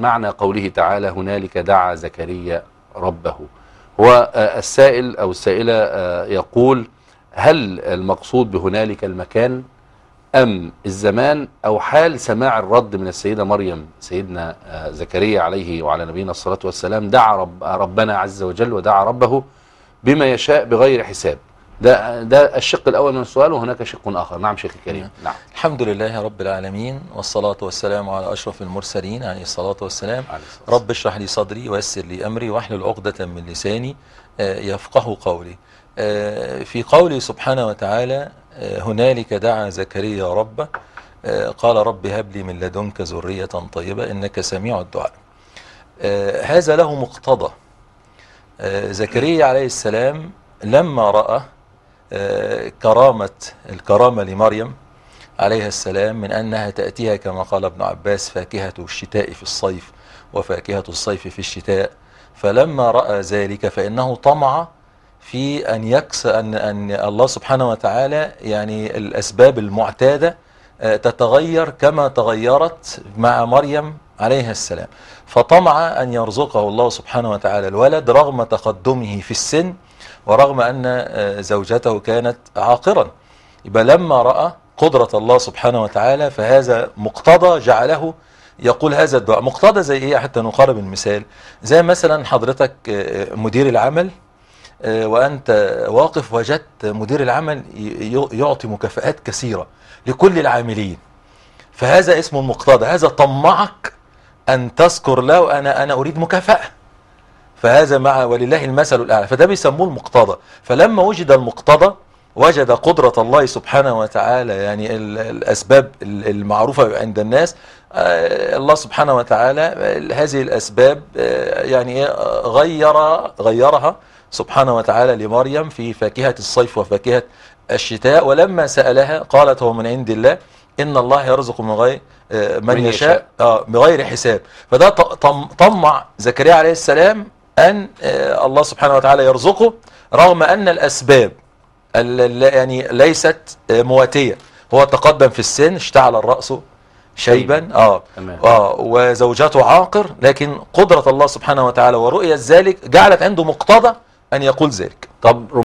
معنى قوله تعالى هنالك دعا زكريا ربه هو آه، السائل أو السائلة آه، يقول هل المقصود بهنالك المكان أم الزمان أو حال سماع الرد من السيدة مريم سيدنا آه، زكريا عليه وعلى نبينا الصلاة والسلام دعا رب ربنا عز وجل ودعا ربه بما يشاء بغير حساب ده ده الشق الاول من السؤال وهناك شق اخر نعم شيخ الكريم نعم. نعم الحمد لله رب العالمين والصلاه والسلام على اشرف المرسلين عليه الصلاه والسلام عليه الصلاة. رب اشرح لي صدري ويسر لي امري واحلل عقده من لساني آه، يفقه قولي آه، في قوله سبحانه وتعالى آه، هنالك دعا زكريا ربه قال رب هب لي من لدنك ذريه طيبه انك سميع الدعاء هذا له مقتضى زكريا عليه السلام لما رأى آه، كرامة الكرامة لمريم عليها السلام من أنها تأتيها كما قال ابن عباس فاكهة الشتاء في الصيف وفاكهة الصيف في الشتاء فلما رأى ذلك فإنه طمع في أن يكس أن, أن الله سبحانه وتعالى يعني الأسباب المعتادة آه، تتغير كما تغيرت مع مريم عليه السلام فطمع أن يرزقه الله سبحانه وتعالى الولد رغم تقدمه في السن ورغم أن آه، زوجته كانت عاقرا يبقى لما رأى قدرة الله سبحانه وتعالى فهذا مقتضى جعله يقول هذا الدعاء مقتضى زي ايه حتى نقارب المثال زي مثلا حضرتك آه، آه، مدير العمل وأنت واقف وجدت مدير العمل يعطي مكافآت كثيرة لكل العاملين فهذا اسمه مقتضى هذا طمعك أن تذكر له أنا أنا أريد مكافأة فهذا مع ولله المثل الأعلى فده بيسموه المقتضى فلما وجد المقتضى وجد قدرة الله سبحانه وتعالى يعني الأسباب المعروفة عند الناس آه، الله سبحانه وتعالى هذه الأسباب آه، يعني إيه، غير غيرها سبحانه وتعالى لمريم في فاكهة الصيف وفاكهة الشتاء ولما سألها قالت هو من عند الله ان الله يرزق من غير آه، من يشاء اه بغير حساب فده طمع زكريا عليه السلام ان آه، الله سبحانه وتعالى يرزقه رغم ان الاسباب يعني ليست آه، مواتيه هو تقدم في السن اشتعل الراس شيبا اه اه وزوجته عاقر لكن قدره الله سبحانه وتعالى ورؤيه ذلك جعلت عنده مقتضى ان يقول ذلك طب